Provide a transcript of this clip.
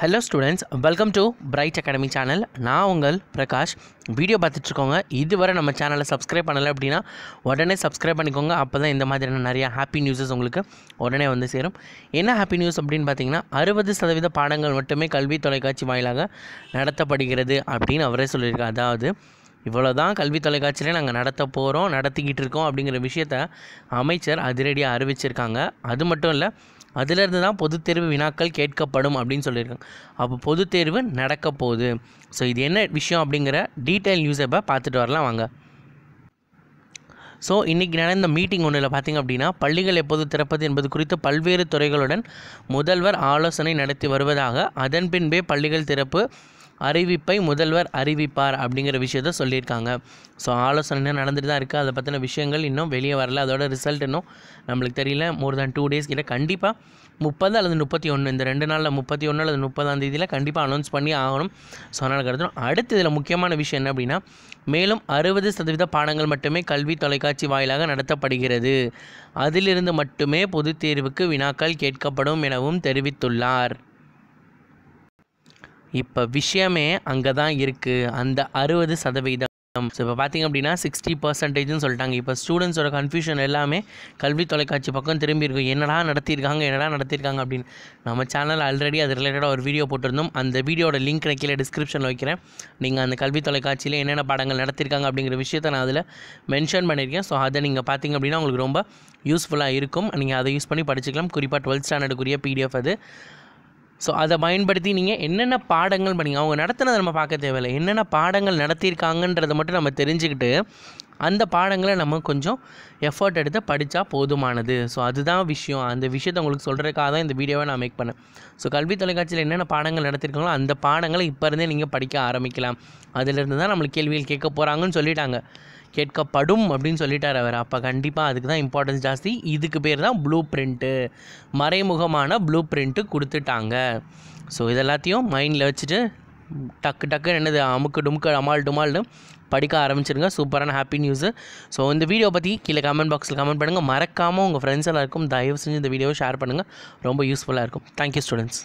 hello students welcome to Bright Academy channel நான் உங்கள் Prakash video பார்த்துட்ருக்கோங்க இதுவரை நம்ம சேனலை சப்ஸ்கிரைப் பண்ணலை அப்படின்னா உடனே சப்ஸ்கிரைப் பண்ணிக்கோங்க அப்போ தான் இந்த மாதிரியான நிறையா ஹாப்பி நியூஸஸ் உங்களுக்கு உடனே வந்து சேரும் என்ன ஹாப்பி நியூஸ் அப்படின்னு பார்த்தீங்கன்னா அறுபது சதவீத பாடங்கள் மட்டுமே கல்வி தொலைக்காட்சி வாயிலாக நடத்தப்படுகிறது அப்படின்னு அவரே சொல்லியிருக்கா அதாவது இவ்வளோ தான் கல்வி தொலைக்காட்சியிலே நாங்கள் நடத்த போகிறோம் நடத்திக்கிட்டு இருக்கோம் அப்படிங்கிற விஷயத்த அமைச்சர் அதிரடியாக அறிவிச்சிருக்காங்க அது மட்டும் இல்லை அதிலிருந்து தான் பொது தேர்வு வினாக்கள் கேட்கப்படும் அப்படின்னு சொல்லியிருக்காங்க அப்போ பொது தேர்வு நடக்க போகுது ஸோ இது என்ன விஷயம் அப்படிங்கிற டீட்டெயில் நியூஸப்பை பார்த்துட்டு வரலாம் வாங்க ஸோ இன்றைக்கி நடந்த மீட்டிங் ஒன்றில் பார்த்திங்க அப்படின்னா பள்ளிகள் எப்போது திறப்பது என்பது குறித்து பல்வேறு துறைகளுடன் முதல்வர் ஆலோசனை நடத்தி வருவதாக அதன் பின்பே பள்ளிகள் திறப்பு அறிவிப்பை முதல்வர் அறிவிப்பார் அப்படிங்கிற விஷயத்த சொல்லியிருக்காங்க ஸோ ஆலோசனை நடந்துட்டு தான் இருக்குது அதை பற்றின விஷயங்கள் இன்னும் வெளியே வரல அதோட ரிசல்ட் இன்னும் நம்மளுக்கு தெரியல மோர் தேன் டூ டேஸ் கிட்ட கண்டிப்பாக முப்பது அல்லது முப்பத்தி ஒன்று இந்த ரெண்டு நாளில் முப்பத்தி ஒன்று அல்லது முப்பதாம் தேதியில் கண்டிப்பாக அனௌன்ஸ் பண்ணி ஆகணும் ஸோ அதனால் கருதும் அடுத்து இதில் முக்கியமான விஷயம் என்ன அப்படின்னா மேலும் அறுபது சதவீத பாடங்கள் மட்டுமே கல்வி தொலைக்காட்சி வாயிலாக நடத்தப்படுகிறது அதிலிருந்து மட்டுமே பொதுத் தேர்வுக்கு வினாக்கள் கேட்கப்படும் எனவும் தெரிவித்துள்ளார் இப்போ விஷயமே அங்கே தான் இருக்குது அந்த அறுபது சதவீதம் ஸோ இப்போ பார்த்திங்க அப்படின்னா சிக்ஸ்டி பர்சன்டேஜ்னு சொல்லிட்டாங்க இப்போ ஸ்டூடெண்ட்ஸோட கன்ஃபியூஷன் எல்லாமே கல்வி தொலைக்காட்சி பக்கம் திரும்பி இருக்கும் என்னடா நடத்தியிருக்காங்க என்னடா நடத்தியிருக்காங்க அப்படின்னு நம்ம சேனல் ஆல்ரெடி அது ரிலேட்டடாக ஒரு வீடியோ போட்டிருந்தோம் அந்த வீடியோட லிங்க் நான் கீழே டிஸ்கிரிப்ஷனில் வைக்கிறேன் நீங்கள் அந்த கல்வி தொலைக்காட்சியில் என்னென்ன பாடங்கள் நடத்தியிருக்காங்க அப்படிங்கிற விஷயத்த நான் அதில் மென்ஷன் பண்ணியிருக்கேன் ஸோ அதை நீங்கள் பார்த்திங்க அப்படின்னா உங்களுக்கு ரொம்ப யூஸ்ஃபுல்லாக இருக்கும் நீங்கள் அதை யூஸ் பண்ணி படிச்சுக்கலாம் குறிப்பாக டுவெல்த் ஸ்டாண்டர்டுக்குரிய பிடிஎஃப் அது ஸோ அதை பயன்படுத்தி நீங்கள் என்னென்ன பாடங்கள் பண்ணீங்க அவங்க நடத்தினதை நம்ம பார்க்க தேவையில்லை என்னென்ன பாடங்கள் நடத்தியிருக்காங்கன்றதை மட்டும் நம்ம தெரிஞ்சுக்கிட்டு அந்த பாடங்களை நம்ம கொஞ்சம் எஃபர்ட் எடுத்து படித்தா போதுமானது ஸோ அதுதான் விஷயம் அந்த விஷயத்த உங்களுக்கு சொல்கிறதுக்காக தான் இந்த வீடியோவை நான் மேக் பண்ணேன் ஸோ கல்வி தொலைக்காட்சியில் என்னென்ன பாடங்கள் நடத்திருக்காங்களோ அந்த பாடங்களை இப்போ இருந்தே நீங்கள் படிக்க ஆரம்பிக்கலாம் அதிலிருந்து தான் நம்மளுக்கு கேள்விகள் கேட்க போகிறாங்கன்னு சொல்லிட்டாங்க கேட்கப்படும் அப்படின்னு சொல்லிட்டார் அவர் அப்போ கண்டிப்பாக அதுக்கு தான் இம்பார்ட்டன்ஸ் ஜாஸ்தி இதுக்கு பேர் தான் ப்ளூ பிரிண்ட்டு மறைமுகமான ப்ளூ பிரிண்ட்டு கொடுத்துட்டாங்க ஸோ இதெல்லாத்தையும் மைண்டில் வச்சுட்டு டக்கு டக்கு என்னது அமுக்கு டுமுக்கு அமால் டுமால்னு படிக்க ஆரம்பிச்சிருங்க சூப்பரான ஹாப்பி நியூஸு ஸோ இந்த வீடியோ பற்றி கீழே கமெண்ட் பாக்ஸில் கமெண்ட் பண்ணுங்கள் மறக்காமல் உங்கள் ஃப்ரெண்ட்ஸ் எல்லாருக்கும் தயவு செஞ்சு இந்த வீடியோவை ஷேர் பண்ணுங்கள் ரொம்ப யூஸ்ஃபுல்லாக இருக்கும் தேங்க்யூ ஸ்டூடெண்ட்ஸ்